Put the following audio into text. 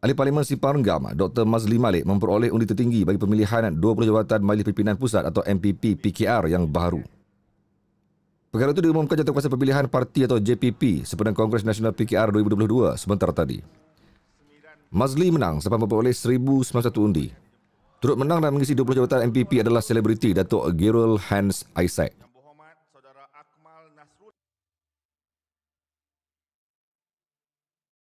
Ahli Parlimen Simpang Renggam, Dr. Mazli Malik memperoleh undi tertinggi bagi pemilihan 20 jawatan Majlis Pimpinan Pusat atau MPP PKR yang baru. Perkara itu diumumkan jatuh jatuhkuasa pemilihan parti atau JPP sepanjang Kongres Nasional PKR 2022 sebentar tadi. Mazli menang sempat memperoleh 1,091 undi. Turut menang dan mengisi 20 jawatan MPP adalah selebriti Datuk Gerald Hans Isaac.